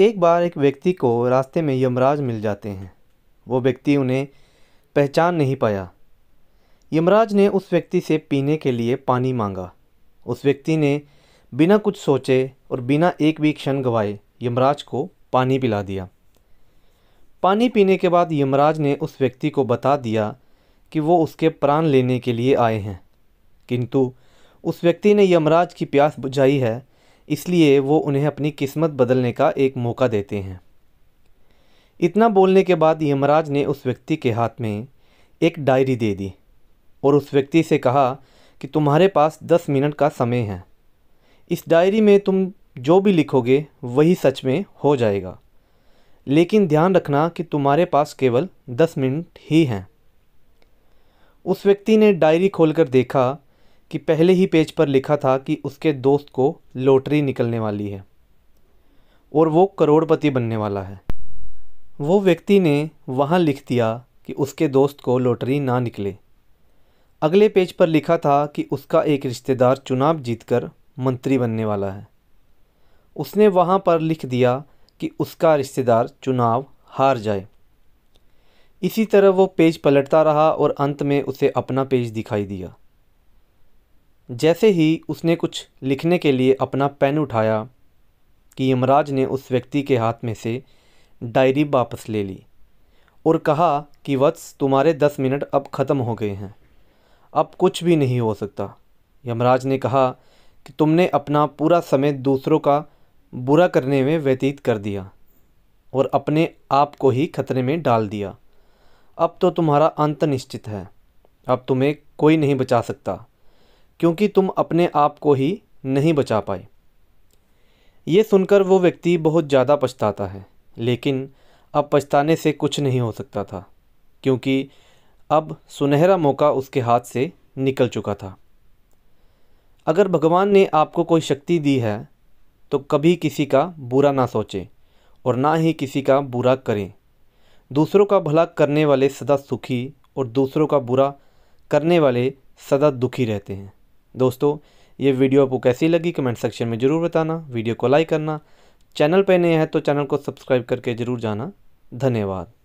एक बार एक व्यक्ति को रास्ते में यमराज मिल जाते हैं वो व्यक्ति उन्हें पहचान नहीं पाया यमराज ने उस व्यक्ति से पीने के लिए पानी मांगा उस व्यक्ति ने बिना कुछ सोचे और बिना एक भी क्षण गवाए यमराज को पानी पिला दिया पानी पीने के बाद यमराज ने उस व्यक्ति को बता दिया कि वो उसके प्राण लेने के लिए आए हैं किंतु उस व्यक्ति ने यमराज की प्यास बुझाई है इसलिए वो उन्हें अपनी किस्मत बदलने का एक मौका देते हैं इतना बोलने के बाद यमराज ने उस व्यक्ति के हाथ में एक डायरी दे दी और उस व्यक्ति से कहा कि तुम्हारे पास दस मिनट का समय है इस डायरी में तुम जो भी लिखोगे वही सच में हो जाएगा लेकिन ध्यान रखना कि तुम्हारे पास केवल दस मिनट ही हैं उस व्यक्ति ने डायरी खोलकर देखा कि पहले ही पेज पर लिखा था कि उसके दोस्त को लॉटरी निकलने वाली है और वो करोड़पति बनने वाला है वो व्यक्ति ने वहाँ लिख दिया कि उसके दोस्त को लॉटरी ना निकले अगले पेज पर लिखा था कि उसका एक रिश्तेदार चुनाव जीतकर मंत्री बनने वाला है उसने वहाँ पर लिख दिया कि उसका रिश्तेदार चुनाव हार जाए इसी तरह वो पेज पलटता रहा और अंत में उसे अपना पेज दिखाई दिया जैसे ही उसने कुछ लिखने के लिए अपना पेन उठाया कि यमराज ने उस व्यक्ति के हाथ में से डायरी वापस ले ली और कहा कि वत्स तुम्हारे दस मिनट अब ख़त्म हो गए हैं अब कुछ भी नहीं हो सकता यमराज ने कहा कि तुमने अपना पूरा समय दूसरों का बुरा करने में व्यतीत कर दिया और अपने आप को ही खतरे में डाल दिया अब तो तुम्हारा अंत निश्चित है अब तुम्हें कोई नहीं बचा सकता क्योंकि तुम अपने आप को ही नहीं बचा पाए ये सुनकर वो व्यक्ति बहुत ज़्यादा पछताता है लेकिन अब पछताने से कुछ नहीं हो सकता था क्योंकि अब सुनहरा मौका उसके हाथ से निकल चुका था अगर भगवान ने आपको कोई शक्ति दी है तो कभी किसी का बुरा ना सोचें और ना ही किसी का बुरा करें दूसरों का भला करने वाले सदा सुखी और दूसरों का बुरा करने वाले सदा दुखी रहते हैं दोस्तों ये वीडियो आपको कैसी लगी कमेंट सेक्शन में ज़रूर बताना वीडियो को लाइक करना चैनल पर नए हैं तो चैनल को सब्सक्राइब करके ज़रूर जाना धन्यवाद